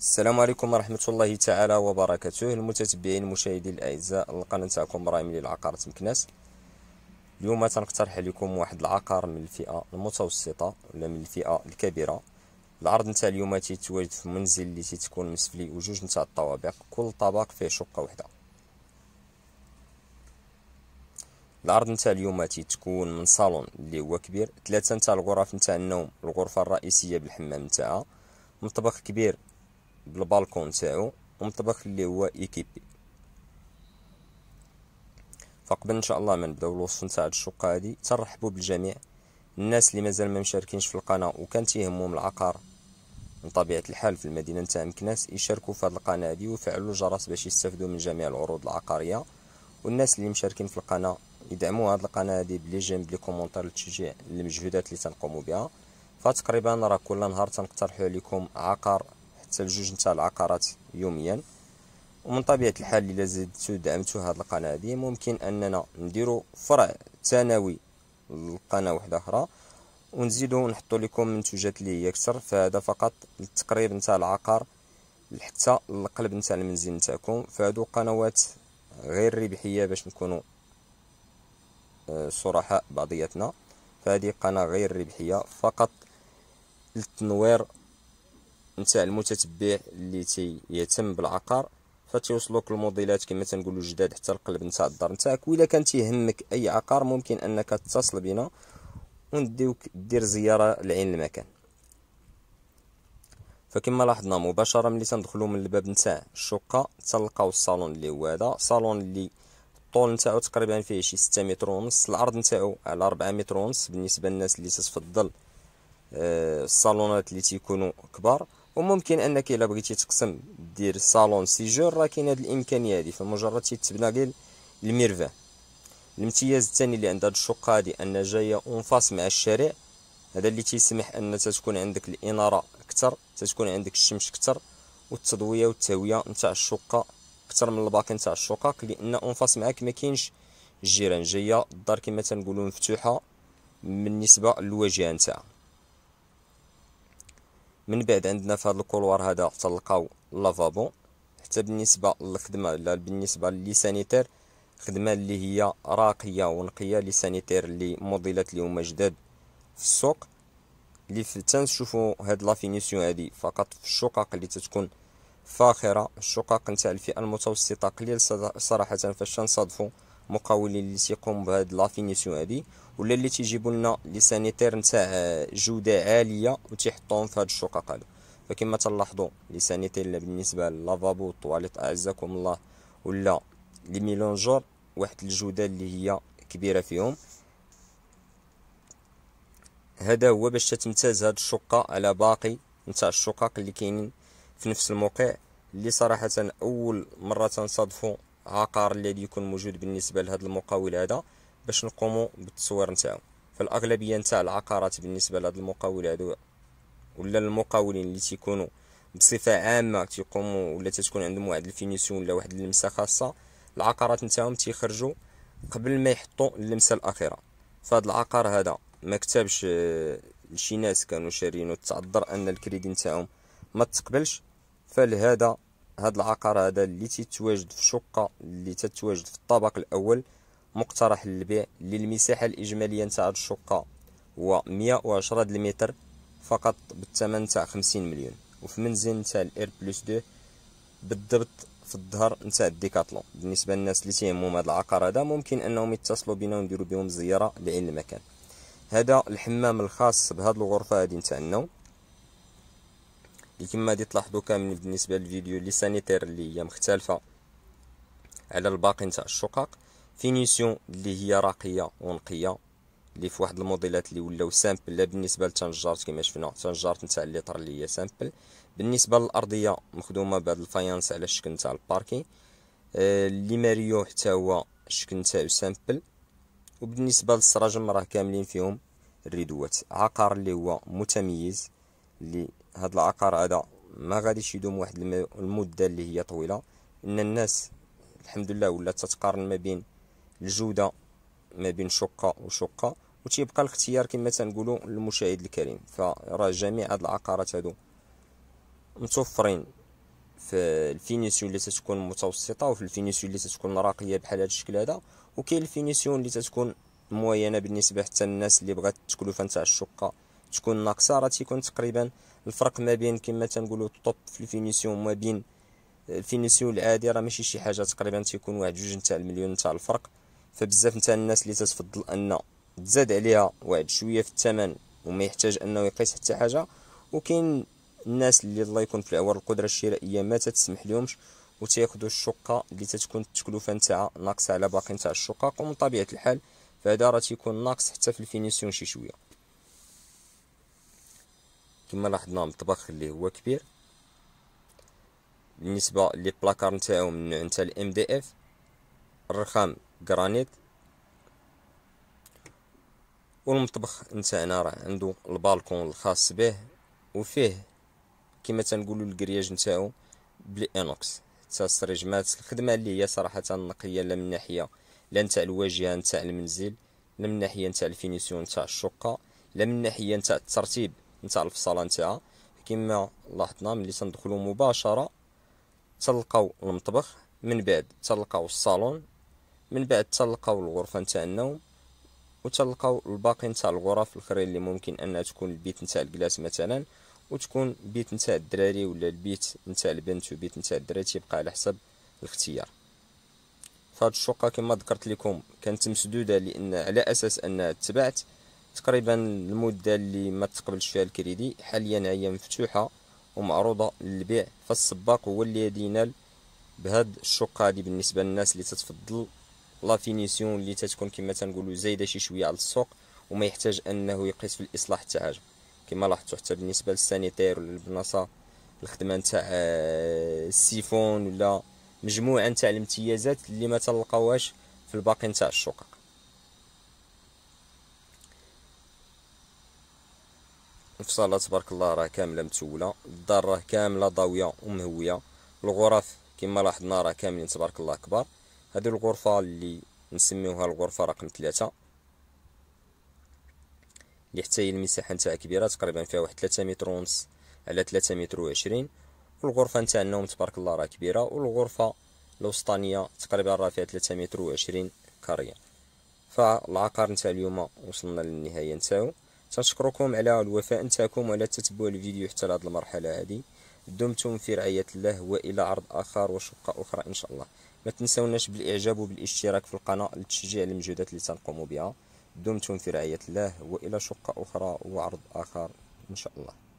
السلام عليكم ورحمة الله تعالى وبركاته المتتبعين المشاهدين الأعزاء القناة تاعكم رامي للعقار مكناس اليوم تنقترح لكم واحد العقار من الفئة المتوسطة ولا من الفئة الكبيرة العرض نتاع اليوم تيتواجد في منزل اللي تيتكون مسفلي وجوج نتاع الطوابق كل طبق فيه شقة وحدة العرض نتاع اليوم تيتكون من صالون اللي هو كبير ثلاثة نتاع الغرف نتاع النوم الغرفة الرئيسية بالحمام نتاعها مطبخ كبير بالبالكون تاعو ومطبخ اللي هو ايكيبي e فقبل ان شاء الله ما نبداو الوصف نتاع الشقه هذه ترحبوا بالجميع الناس اللي مازال ما مشاركينش في القناه وكان تيهمهم العقار من طبيعه الحال في المدينه نتاع مكناس يشاركوا في هذه القناه هذه ويفعلوا الجرس باش يستافدوا من جميع العروض العقاريه والناس اللي مشاركين في القناه يدعموا هذه القناه هذه بلي جيم بلي كومونتير للتشجيع للمجهودات اللي تنقوموا بها فتقريبا راه كل نهار تنقترحوا عليكم عقار حتى لجوج نتاع العقارات يوميا ومن طبيعه الحال الا زدتو دعمتو هاد القناه هذه ممكن اننا نديرو فرع ثانوي للقناه واحده اخرى ونزيدو نحطو لكم منتوجات اللي هي اكثر فهذا فقط للتقريب نتاع العقار حتى القلب نتاع المنزل نتاعكم فهادو قنوات غير ربحيه باش نكونوا آه، صرحاء بعضياتنا فهذه قناه غير ربحيه فقط للتنوير نتاع المتتبع اللي تيهتم بالعقار فتيوصلوك الموديلات كما تنقولوا جداد حتى القلب نتاع الدار نتاعك واذا كان تيهمك أي عقار ممكن أنك تتصل بنا ونديوك دير زيارة لعين المكان فكما لاحظنا مباشرة ملي تندخلو من الباب نتاع الشقة تلقاو الصالون اللي هو هذا صالون اللي الطول نتاعو تقريبا فيه شي 6 متر ونص العرض نتاعو على 4 متر ونص بالنسبة للناس اللي تتفضل آه، الصالونات اللي تيكونوا كبار وممكن انك الا بغيتي تقسم دير صالون سيجور راه كاين هاد الامكانيه هادي فمجرد تتبنى غير الميرفا الامتياز الثاني اللي عند هاد الشقه هادي ان جايه اونفاس مع الشارع هذا اللي تيسمح ان تكون عندك الاناره اكثر تتكون عندك الشمس اكثر والتضويه والتهويه نتاع الشقه اكثر من الباقي نتاع الشقق لان اونفاس معاك ما كاينش الجيران جايه الدار كما تنقولوا مفتوحه بالنسبه للواجهه نتاعها من بعد عندنا في هذا الكولوار هذا حتى لافابون لافابو حتى بالنسبه للخدمه لا بالنسبه لي سانيتير خدمه اللي هي راقيه ونقيه سانيتير اللي موديلات اليوم جداد في السوق اللي فتان هاد لافينيسيون هادي فقط في الشقق اللي تتكون فاخره الشقق نتاع الفئه المتوسطه قليل صراحه فاش تنصادفوا مقاولين اللي تيقوم بهاد لافينيسيون هادي ولا اللي تيجيبوا لنا لي سانيتير نتاع جوده عاليه وتيحطوهم في هاد الشقق هادو فكما تلاحظوا لي سانيتير بالنسبه للافابو والطواليت اعزكم الله ولا لي ميلونجور واحد الجوده اللي هي كبيره فيهم هذا هو باش تتمتاز هاد الشقه على باقي نتاع الشقق اللي كاينين في نفس الموقع اللي صراحه اول مره تنصادفوا عقار الذي يكون موجود بالنسبه لهذا المقاول هذا باش نقوموا بالتصوير نتاعو فالاغلبيه نتاع العقارات بالنسبه لهذا المقاول هذا ولا المقاولين اللي تيكونوا بصفه عامه تيقوموا ولا تتكون عندهم واحد الفينيسيون ولا واحد اللمسه خاصه العقارات نتاعهم تيخرجوا قبل ما يحطوا اللمسه الاخيره فهاد العقار هذا ما كتبش آه، لشي ناس كانوا شارينو تعذر ان الكريدي نتاعهم ما تقبلش فلهذا هاد العقار هذا اللي تيتواجد في شقه اللي تتواجد في الطابق الاول مقترح للبيع للمساحه المساحه الاجماليه نتاع الشقه هو 110 دلمتر فقط بالثمن تاع 50 مليون وفي منزل نتاع الاير بلس 2 بالضبط في الظهر نتاع الديكاتلون بالنسبه للناس اللي تيهمهم هذا العقار هذا ممكن انهم يتصلوا بنا ونديروا بهم زياره لعين المكان هذا الحمام الخاص بهذه الغرفه هذه نتاع النوم اللي كما غادي تلاحظوا كامل بالنسبه للفيديو لي سانيتير اللي هي مختلفه على الباقي نتاع الشقق فينيسيون اللي هي راقيه ونقيه اللي في واحد الموديلات اللي ولاو سامبل لا بالنسبه للتنجرات كما شفنا تنجرات نتاع طر اللي هي سامبل بالنسبه للارضيه مخدومه بهذا الفايانس على الشكل نتاع الباركين آه، اللي ماريو حتى هو الشكل نتاعو سامبل وبالنسبه للسراجم راه كاملين فيهم الريدوات عقار اللي هو متميز اللي هاد العقار هذا ما غاديش يدوم واحد المده اللي هي طويله ان الناس الحمد لله ولات تتقارن ما بين الجوده ما بين شقه وشقه وتيبقى الاختيار كما تنقولوا للمشاهد الكريم فراه جميع هاد العقارات هادو متوفرين في الفينيسيون اللي تتكون متوسطه وفي الفينيسيون اللي تتكون راقيه بحال هذا الشكل هذا وكاين الفينيسيون اللي تتكون موينه بالنسبه حتى للناس اللي بغات التكلفه نتاع الشقه تكون ناقصه راه تيكون تقريبا الفرق ما بين كما تنقولوا الطوب في الفينيسيون ما بين آه، الفينيسيون العادي راه ماشي شي حاجه تقريبا تيكون واحد جوج نتاع المليون نتاع الفرق فبزاف نتاع الناس اللي تتفضل ان تزاد عليها واحد شويه في الثمن وما يحتاج انه يقيس حتى حاجه وكاين الناس اللي الله يكون في العوار القدره الشرائيه ما تتسمح لهمش وتياخذوا الشقه اللي تتكون التكلفه نتاعها ناقصه على باقي نتاع الشقق ومن طبيعه الحال فهذا راه تيكون ناقص حتى في الفينيسيون شي شويه كما لاحظنا المطبخ اللي هو كبير بالنسبه لي بلاكار نتاعو من نوع نتاع الام دي اف الرخام جرانيت والمطبخ نتاعنا راه عنده البالكون الخاص به وفيه كما تنقولوا الكرياج نتاعو بلي انوكس التسريج مات الخدمه اللي هي صراحه نقيه لا من ناحيه لا نتاع الواجهه نتاع المنزل لا من ناحيه نتاع الفينيسيون نتاع الشقه لا من ناحيه نتاع الترتيب نتاع الفصاله نتاعها كما لاحظنا ملي تندخلو مباشره تلقاو المطبخ من بعد تلقاو الصالون من بعد تلقاو الغرفه نتاع النوم وتلقاو الباقي نتاع الغرف الاخرين اللي ممكن انها تكون البيت نتاع الكلاس مثلا وتكون البيت نتاع الدراري ولا البيت نتاع البنت وبيت نتاع الدراري تيبقى على حسب الاختيار فهاد الشقه كما ذكرت لكم كانت مسدوده لان على اساس انها تبعت تقريبا المده اللي ما تقبلش فيها الكريدي حاليا هي مفتوحه ومعروضه للبيع فالسباق هو اللي ينال بهاد الشقه هذه بالنسبه للناس اللي تتفضل لا فينيسيون اللي تتكون كما تنقولوا زايده شي شويه على السوق وما يحتاج انه يقيس في الاصلاح حتى حاجه كما لاحظتوا حتى بالنسبه للسانيتير ولا البناصه الخدمه نتاع آه، السيفون ولا مجموعه نتاع الامتيازات اللي ما تلقاوهاش في الباقي نتاع الشقق الفصاله تبارك الله راه كامله متوله الدار راه كامله ضاويه ومهويه الغرف كما لاحظنا راه كاملين تبارك الله كبار هذه الغرفه اللي نسميوها الغرفه رقم ثلاثة اللي حتى هي المساحه نتاعها كبيره تقريبا فيها واحد 3 متر ونص على 3 متر وعشرين والغرفه نتاع النوم تبارك الله راه كبيره والغرفه الوسطانيه تقريبا راه فيها 3 متر وعشرين كاريه فالعقار نتاع اليوم وصلنا للنهايه نتاعو تشكركم على الوفاء نتاعكم وعلى تتبع الفيديو حتى لهاد المرحله هذه دمتم في رعايه الله والى عرض اخر وشقه اخرى ان شاء الله ما تنسوناش بالاعجاب وبالاشتراك في القناه لتشجيع المجهودات اللي تنقوم بها دمتم في رعايه الله والى شقه اخرى وعرض اخر ان شاء الله